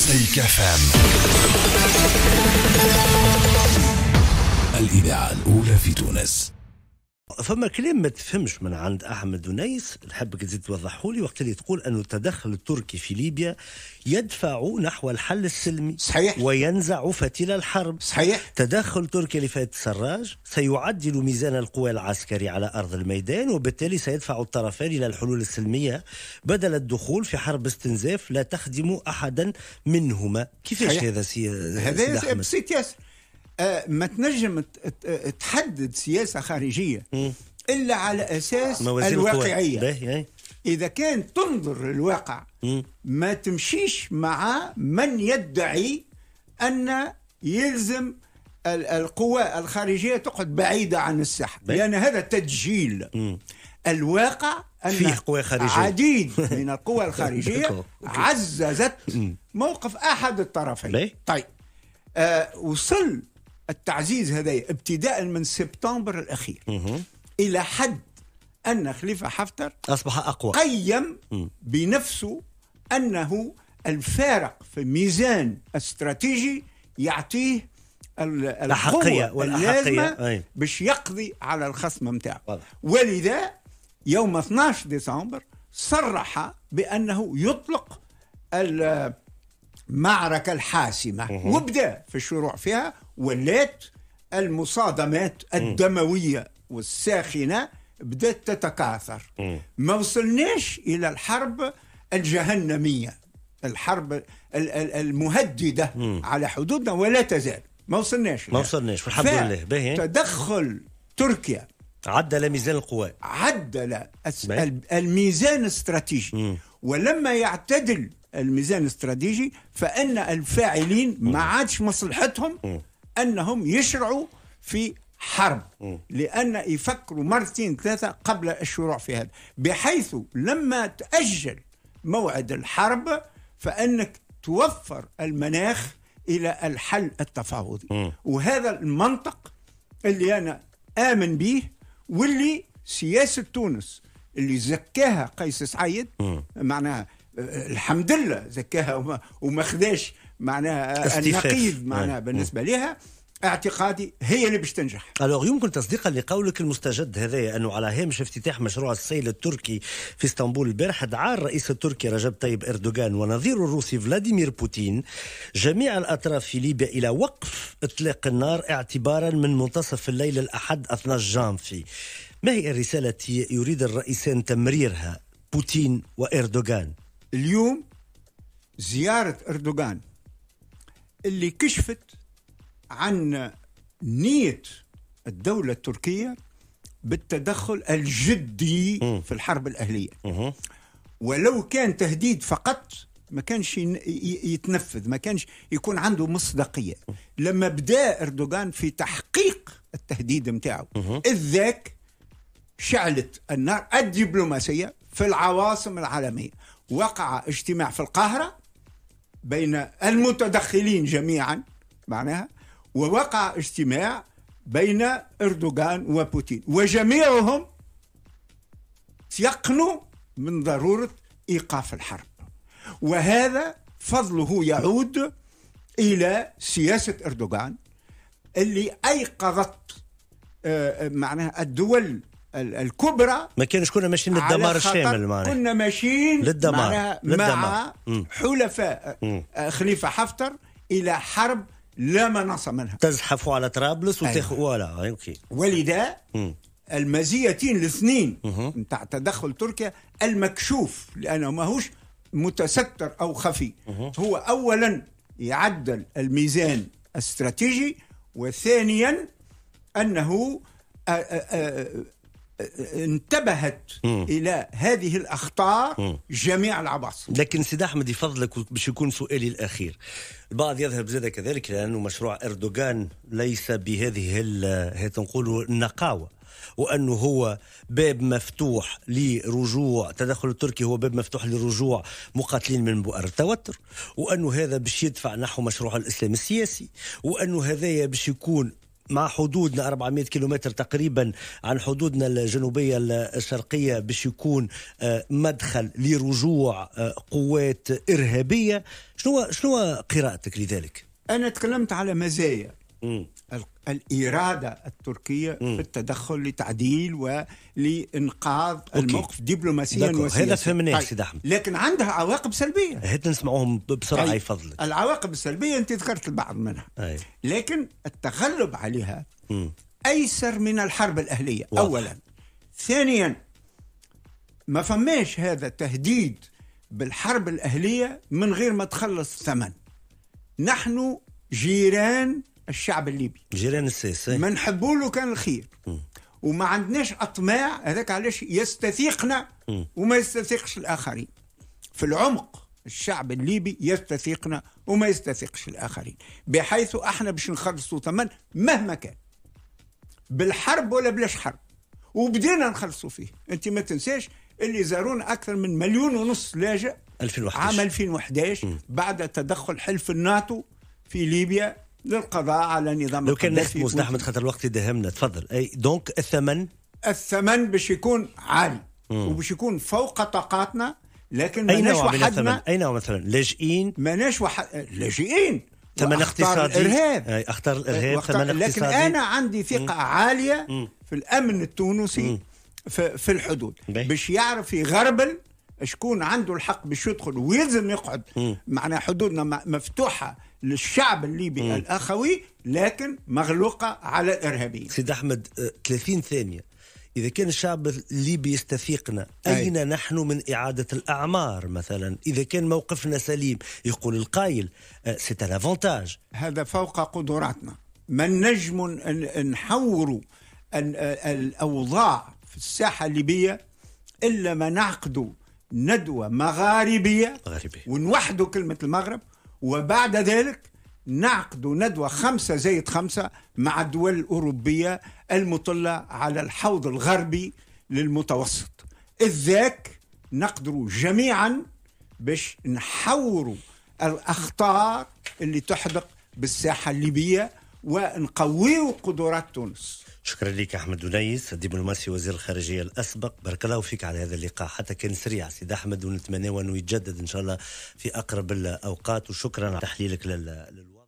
مزيك فام الإذاعة الأولى في تونس فما كلام ما تفهمش من عند احمد دنيس نحبك تزيد توضحه لي وقت اللي تقول انه التدخل التركي في ليبيا يدفع نحو الحل السلمي صحيح وينزع فتيل الحرب صحيح تدخل تركيا لفايت السراج سيعدل ميزان القوى العسكري على ارض الميدان وبالتالي سيدفع الطرفين الى الحلول السلميه بدل الدخول في حرب استنزاف لا تخدم احدا منهما كيفاش هذا سي هذا بسيط ياسر آه، ما تنجم تحدد سياسه خارجيه الا على اساس الواقعيه يعني. اذا كان تنظر للواقع ما تمشيش مع من يدعي ان يلزم القوى الخارجيه تقعد بعيده عن الساحه لان يعني هذا تدجيل الواقع أن فيه قوى خارجية عديد من القوى الخارجية عززت موقف أحد الطرفين طيب آه وصل التعزيز هذايا ابتداء من سبتمبر الأخير مه. إلى حد أن خليفة حفتر أصبح أقوى قيم مه. بنفسه أنه الفارق في الميزان الاستراتيجي يعطيه الأحقية والأحقية باش يقضي على الخصم نتاعه ولذا يوم 12 ديسمبر صرح بأنه يطلق المعركة الحاسمة وبدأ في الشروع فيها ولات المصادمات الدموية والساخنة بدأت تتكاثر ما وصلناش إلى الحرب الجهنمية الحرب المهددة على حدودنا ولا تزال ما وصلناش ما وصلناش الحمد لله باهي تدخل تركيا عدل ميزان القوى عدل الميزان الاستراتيجي ولما يعتدل الميزان الاستراتيجي فان الفاعلين ما عادش مصلحتهم أنهم يشرعوا في حرب لأن يفكروا مرتين ثلاثة قبل الشروع في هذا بحيث لما تأجل موعد الحرب فأنك توفر المناخ إلى الحل التفاوضي وهذا المنطق اللي أنا آمن به واللي سياسة تونس اللي زكاها قيس سعيد معناها آه، الحمد لله زكاها وما, خداش معناها النقيض معناها نعم. بالنسبه لها اعتقادي هي اللي باش تنجح. الوغ يمكن تصديقا لقولك المستجد هذايا انه على هامش افتتاح مشروع السيل التركي في اسطنبول البارح دعا الرئيس التركي رجب طيب اردوغان ونظيره الروسي فلاديمير بوتين جميع الاطراف في ليبيا الى وقف اطلاق النار اعتبارا من منتصف الليل الاحد 12 جانفي. ما هي الرساله التي يريد الرئيسان تمريرها بوتين واردوغان؟ اليوم زياره اردوغان اللي كشفت عن نية الدولة التركية بالتدخل الجدي م. في الحرب الأهلية م. ولو كان تهديد فقط ما كانش يتنفذ ما كانش يكون عنده مصداقية لما بدأ أردوغان في تحقيق التهديد متاعه إذ ذاك شعلت النار الدبلوماسية في العواصم العالمية وقع اجتماع في القاهرة بين المتدخلين جميعا معناها ووقع اجتماع بين اردوغان وبوتين وجميعهم يقنوا من ضروره ايقاف الحرب وهذا فضله يعود الى سياسه اردوغان اللي ايقظت آه، آه، معناها الدول الكبرى ما كان شكون ماشيين للدمار الشامل معناها كنا ماشيين للدمار مع حلفاء آه، خليفه حفتر الى حرب لا مناص منها تزحفوا على طرابلس أيوه. وتاخذوا فوالا ولا اوكي ولذا المزيتين الاثنين نتاع تدخل تركيا المكشوف لانه ماهوش متستر او خفي هو اولا يعدل الميزان الاستراتيجي وثانيا انه آه، آه، انتبهت مم. الى هذه الاخطار مم. جميع العباصر لكن سيد احمد يفضلك باش يكون سؤالي الاخير البعض يذهب زاد كذلك لانه مشروع اردوغان ليس بهذه تنقولوا النقاوه وانه هو باب مفتوح لرجوع التدخل التركي هو باب مفتوح لرجوع مقاتلين من بؤر التوتر وانه هذا باش يدفع نحو مشروع الاسلام السياسي وانه هذايا باش يكون مع حدودنا 400 كيلومتر تقريبا عن حدودنا الجنوبية الشرقية باش يكون آه، مدخل لرجوع آه، قوات إرهابية شنو شنو قراءتك لذلك؟ أنا تكلمت على مزايا الإرادة التركية م. في التدخل لتعديل ولإنقاذ الموقف دبلوماسيا وسياسيا هذا طيب، سيدي أحمد لكن عندها عواقب سلبية هات نسمعوهم بسرعة يفضلك طيب، العواقب السلبية أنت ذكرت البعض منها أي. لكن التغلب عليها م. أيسر من الحرب الأهلية واضح. أولا ثانيا ما فماش هذا تهديد بالحرب الأهلية من غير ما تخلص ثمن نحن جيران الشعب الليبي جيران السيس ما نحبوا له كان الخير وما عندناش اطماع هذاك علاش يستثيقنا وما يستثيقش الاخرين في العمق الشعب الليبي يستثيقنا وما يستثيقش الاخرين بحيث احنا باش نخلصوا ثمن مهما كان بالحرب ولا بلاش حرب وبدينا نخلصوا فيه انت ما تنساش اللي زارونا اكثر من مليون ونص لاجئ 2011 عام 2011 بعد تدخل حلف الناتو في ليبيا للقضاء على نظام لو كان ناس مزدحمة خاطر الوقت يدهمنا تفضل أي دونك الثمن الثمن باش يكون عالي وباش يكون فوق طاقاتنا لكن ماناش وحدنا اي نوع مثلا لاجئين ماناش وحد لاجئين ثمن اقتصادي الارهاب اي اختار الارهاب ثمن اقتصادي لكن انا عندي ثقه مم. عاليه مم. في الامن التونسي مم. في الحدود باش يعرف يغربل شكون عنده الحق باش يدخل ويلزم يقعد معنا حدودنا مفتوحه للشعب الليبي مم. الاخوي لكن مغلوقه على الارهابيين. سيد احمد 30 آه، ثانيه إذا كان الشعب الليبي يستفيقنا أين أي. نحن من إعادة الأعمار مثلا إذا كان موقفنا سليم يقول القائل سيت لافونتاج هذا فوق قدراتنا من نجم نحوروا الأوضاع في الساحة الليبية إلا ما نعقدوا ندوة مغاربية مغاربية ونوحدوا كلمة المغرب وبعد ذلك نعقد ندوة خمسة زائد خمسة مع الدول الأوروبية المطلة على الحوض الغربي للمتوسط إذ ذاك نقدروا جميعا باش نحوروا الأخطار اللي تحدق بالساحة الليبية ونقويوا قدرات تونس شكرا لك احمد دنيس الدبلوماسي وزير الخارجيه الاسبق بارك الله فيك على هذا اللقاء حتى كان سريع سيد احمد ونتمنى انه يتجدد ان شاء الله في اقرب الاوقات وشكرا على تحليلك للوقت